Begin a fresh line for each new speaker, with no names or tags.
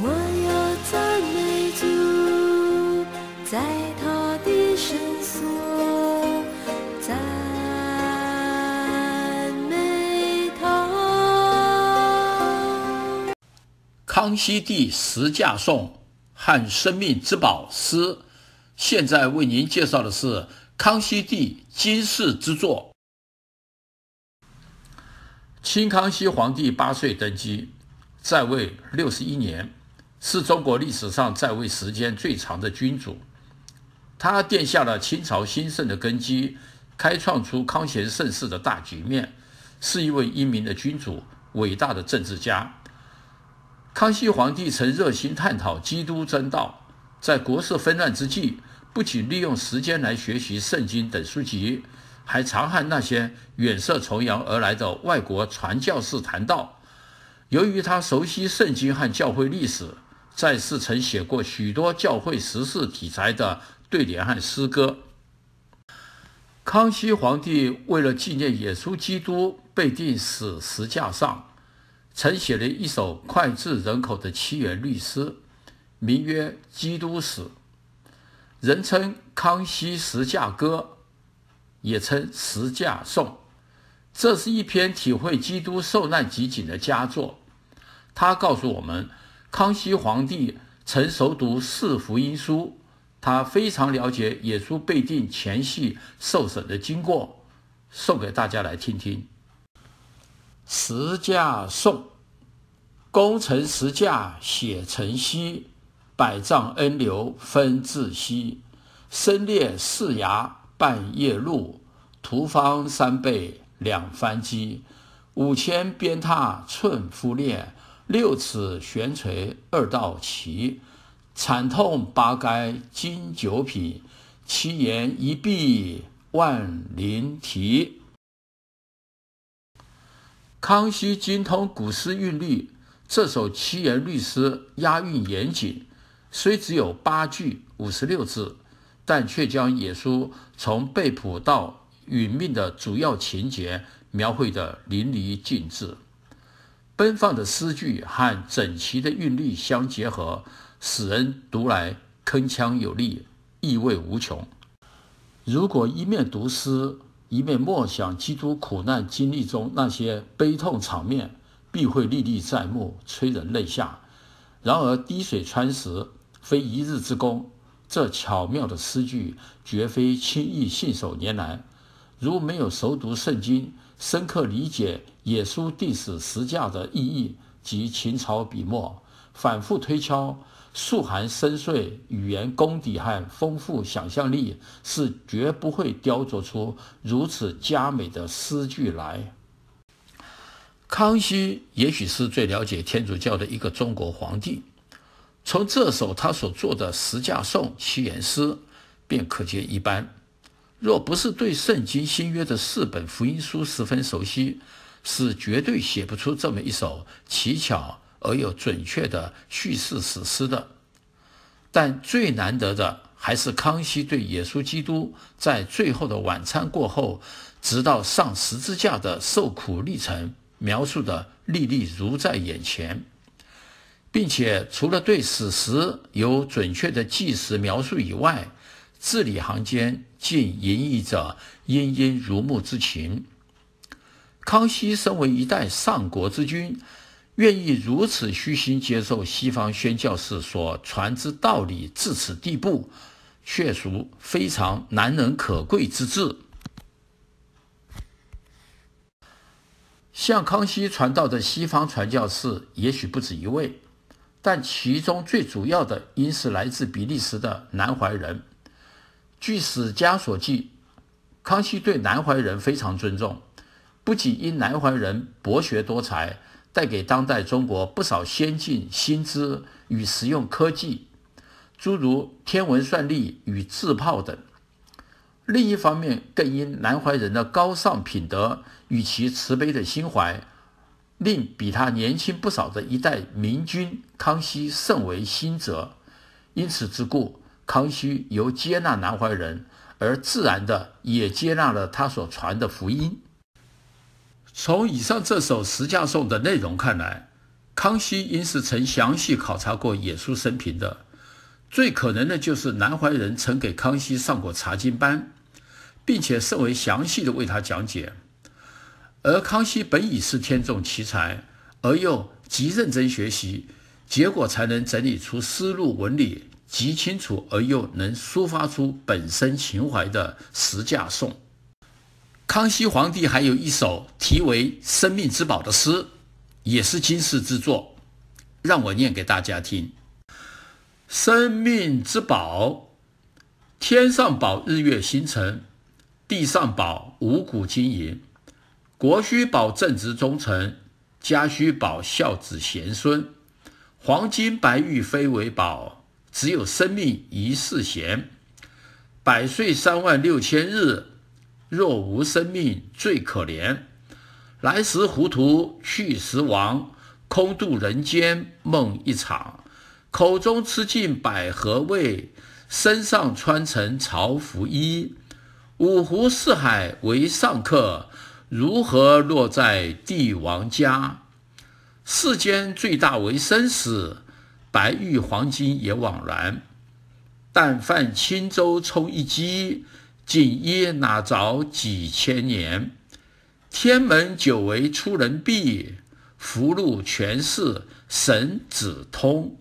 我要赞美主，在他的康熙帝十驾送汉生命之宝诗，现在为您介绍的是康熙帝金世之作。清康熙皇帝八岁登基，在位六十一年。是中国历史上在位时间最长的君主，他奠下了清朝兴盛的根基，开创出康乾盛世的大局面，是一位英明的君主、伟大的政治家。康熙皇帝曾热心探讨基督真道，在国事纷乱之际，不仅利用时间来学习圣经等书籍，还常和那些远涉重洋而来的外国传教士谈道。由于他熟悉圣经和教会历史。在世曾写过许多教会时事题材的对联和诗歌。康熙皇帝为了纪念耶稣基督被钉死石架上，曾写了一首脍炙人口的七言律诗，名曰《基督史》，人称《康熙石架歌》，也称《石架颂》。这是一篇体会基督受难集锦的佳作，他告诉我们。康熙皇帝曾熟读《四福音书》，他非常了解耶稣被定前系受审的经过，送给大家来听听。十架颂，功成十架写成西，百丈恩流分自西，身裂四崖半夜路，徒方三倍两番积，五千鞭挞寸肤裂。六尺悬垂二道旗，惨痛八该金九品，七言一臂万灵题。康熙精通古诗韵律，这首七言律诗押韵严谨，虽只有八句五十六字，但却将野书从被捕到殒命的主要情节描绘得淋漓尽致。奔放的诗句和整齐的韵律相结合，使人读来铿锵有力，意味无穷。如果一面读诗，一面默想基督苦难经历中那些悲痛场面，必会历历在目，催人泪下。然而，滴水穿石，非一日之功。这巧妙的诗句，绝非轻易信手拈来。如没有熟读圣经，深刻理解耶稣弟子十架的意义及秦朝笔墨，反复推敲，素含深邃语言功底和丰富想象力，是绝不会雕琢出如此佳美的诗句来。康熙也许是最了解天主教的一个中国皇帝，从这首他所做的十架颂七言诗便可见一斑。若不是对圣经新约的四本福音书十分熟悉，是绝对写不出这么一首奇巧而又准确的叙事史诗的。但最难得的还是康熙对耶稣基督在最后的晚餐过后，直到上十字架的受苦历程描述的历历如在眼前，并且除了对史实有准确的纪实描述以外，字里行间尽隐逸着殷殷如沐之情。康熙身为一代上国之君，愿意如此虚心接受西方宣教士所传之道理至此地步，确属非常难能可贵之至。向康熙传道的西方传教士也许不止一位，但其中最主要的应是来自比利时的南怀仁。据史家所记，康熙对南怀仁非常尊重，不仅因南怀仁博学多才，带给当代中国不少先进新知与实用科技，诸如天文算力与制炮等；另一方面，更因南怀仁的高尚品德与其慈悲的心怀，令比他年轻不少的一代明君康熙甚为心折。因此之故。康熙由接纳南怀仁，而自然的也接纳了他所传的福音。从以上这首十架颂的内容看来，康熙应是曾详细考察过野书生平的。最可能的就是南怀仁曾给康熙上过查经班，并且甚为详细的为他讲解。而康熙本已是天纵奇才，而又极认真学习，结果才能整理出思路纹理。极清楚而又能抒发出本身情怀的《十架颂》。康熙皇帝还有一首题为《生命之宝》的诗，也是金世之作，让我念给大家听。生命之宝，天上宝日月星辰，地上宝五谷金银，国需宝正直忠诚，家需宝孝子贤孙，黄金白玉非为宝。只有生命一世闲，百岁三万六千日。若无生命最可怜，来时糊涂去时亡，空度人间梦一场。口中吃尽百合味，身上穿成朝服衣。五湖四海为上客，如何落在帝王家？世间最大为生死。白玉黄金也枉然，但泛轻舟冲一击，锦衣哪着几千年？天门久为出人闭，福禄全是神子通。